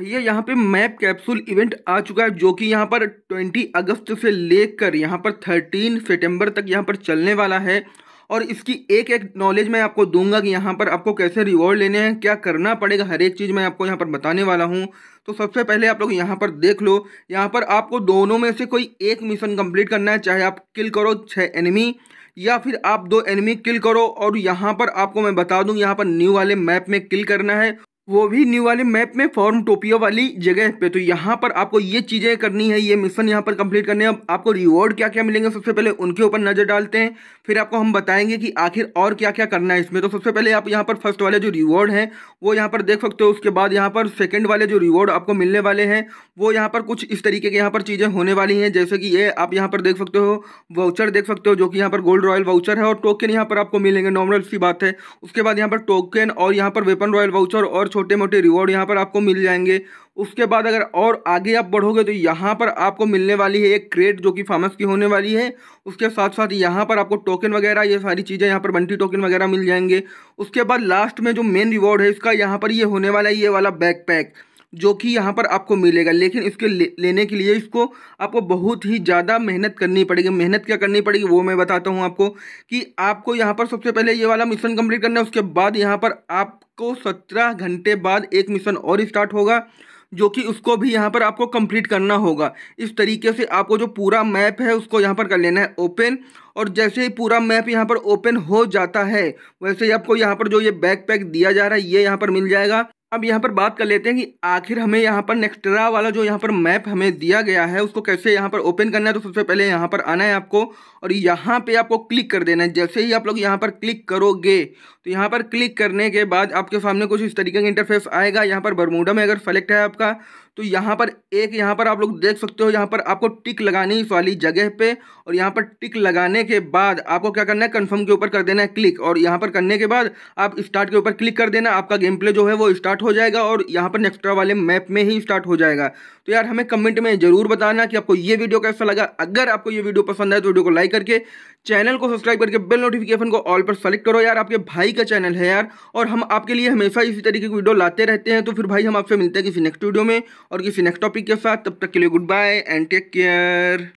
भैया यहाँ पे मैप कैप्सूल इवेंट आ चुका है जो कि यहाँ पर 20 अगस्त से लेकर यहाँ पर 13 सितंबर तक यहाँ पर चलने वाला है और इसकी एक एक नॉलेज मैं आपको दूंगा कि यहाँ पर आपको कैसे रिवॉर्ड लेने हैं क्या करना पड़ेगा हर एक चीज़ मैं आपको यहाँ पर बताने वाला हूँ तो सबसे पहले आप लोग यहाँ पर देख लो यहाँ पर आपको दोनों में से कोई एक मिशन कम्प्लीट करना है चाहे आप किल करो छः एनिमी या फिर आप दो एनिमी किल करो और यहाँ पर आपको मैं बता दूँ यहाँ पर न्यू वाले मैप में किल करना है वो भी न्यू वाले मैप में फॉर्म टोपिया वाली जगह पे तो यहाँ पर आपको ये चीज़ें करनी है ये मिशन यहाँ पर कंप्लीट करने हैं अब आपको रिवॉर्ड क्या क्या मिलेंगे सबसे पहले उनके ऊपर नज़र डालते हैं फिर आपको हम बताएंगे कि आखिर और क्या क्या करना है इसमें तो सबसे पहले आप यहाँ पर फर्स्ट वाले जो रिवॉर्ड हैं वो यहाँ पर देख सकते हो उसके बाद यहाँ पर सेकेंड वाले जो रिवॉर्ड आपको मिलने वाले हैं वो यहाँ पर कुछ इस तरीके के यहाँ पर चीज़ें होने वाली हैं जैसे कि ये आप यहाँ पर देख सकते हो वाउचर देख सकते हो जो कि यहाँ पर गोल्ड रॉयल वाउचर है और टोकन यहाँ पर आपको मिलेंगे नॉर्मल सी बात है उसके बाद यहाँ पर टोकन और यहाँ पर वेपन रॉयल वाउचर और छोटे मोटे रिवॉर्ड यहाँ पर आपको मिल जाएंगे उसके बाद अगर और आगे आप बढ़ोगे तो यहाँ पर आपको मिलने वाली है एक क्रेट जो कि फार्मस की होने वाली है उसके साथ साथ यहाँ पर आपको टोकन वगैरह ये सारी चीज़ें यहाँ पर बंटी टोकन वगैरह मिल जाएंगे उसके बाद लास्ट में जो मेन रिवॉर्ड है इसका यहाँ पर ये होने वाला है ये वाला बैकपैक जो कि यहाँ पर आपको मिलेगा लेकिन इसके ले, लेने के लिए इसको आपको बहुत ही ज़्यादा मेहनत करनी पड़ेगी मेहनत क्या करनी पड़ेगी वो मैं बताता हूँ आपको कि आपको यहाँ पर सबसे पहले ये वाला मिशन कंप्लीट करना है उसके बाद यहाँ पर आपको सत्रह घंटे बाद एक मिशन और स्टार्ट होगा जो कि उसको भी यहाँ पर आपको कंप्लीट करना होगा इस तरीके से आपको जो पूरा मैप है उसको यहाँ पर कर लेना है ओपन और जैसे ही पूरा मैप यहाँ पर ओपन हो जाता है वैसे ही आपको यहाँ पर जो ये बैक पैक दिया जा रहा है ये यहाँ पर मिल जाएगा अब यहाँ पर बात कर लेते हैं कि आखिर हमें यहाँ पर नेक्स्ट्रा वाला जो यहाँ पर मैप हमें दिया गया है उसको कैसे यहाँ पर ओपन करना है तो सबसे पहले यहाँ पर आना है आपको और यहाँ पे आपको क्लिक कर देना है जैसे ही आप लोग यहाँ पर क्लिक करोगे तो यहाँ पर क्लिक करने के बाद आपके सामने कुछ इस तरीके का इंटरफेस आएगा यहाँ पर बरमूडा में अगर सेलेक्ट है आपका तो यहाँ पर एक यहाँ पर आप लोग देख सकते हो यहाँ पर आपको टिक लगानी इस वाली जगह पे और यहाँ पर टिक लगाने के बाद आपको क्या करना है कंफर्म के ऊपर कर देना है क्लिक और यहाँ पर करने के बाद आप स्टार्ट के ऊपर क्लिक कर देना आपका गेम प्ले जो है वो स्टार्ट स्टार्ट हो जाएगा और यहाँ पर नेक्स्ट्रा वाले मैप में ही स्टार्ट हो जाएगा तो यार हमें कमेंट में ज़रूर बताना कि आपको ये वीडियो कैसा लगा अगर आपको ये वीडियो पसंद आए तो वीडियो को लाइक करके चैनल को सब्सक्राइब करके बेल नोटिफिकेशन को ऑल पर सेलेक्ट करो यार आपके भाई का चैनल है यार और हम आपके लिए हमेशा इसी तरीके की वीडियो लाते रहते हैं तो फिर भाई हम आपसे मिलते हैं किसी नेक्स्ट वीडियो में और किसी नेक्स्ट टॉपिक के साथ तब तक के लिए goodbye and take care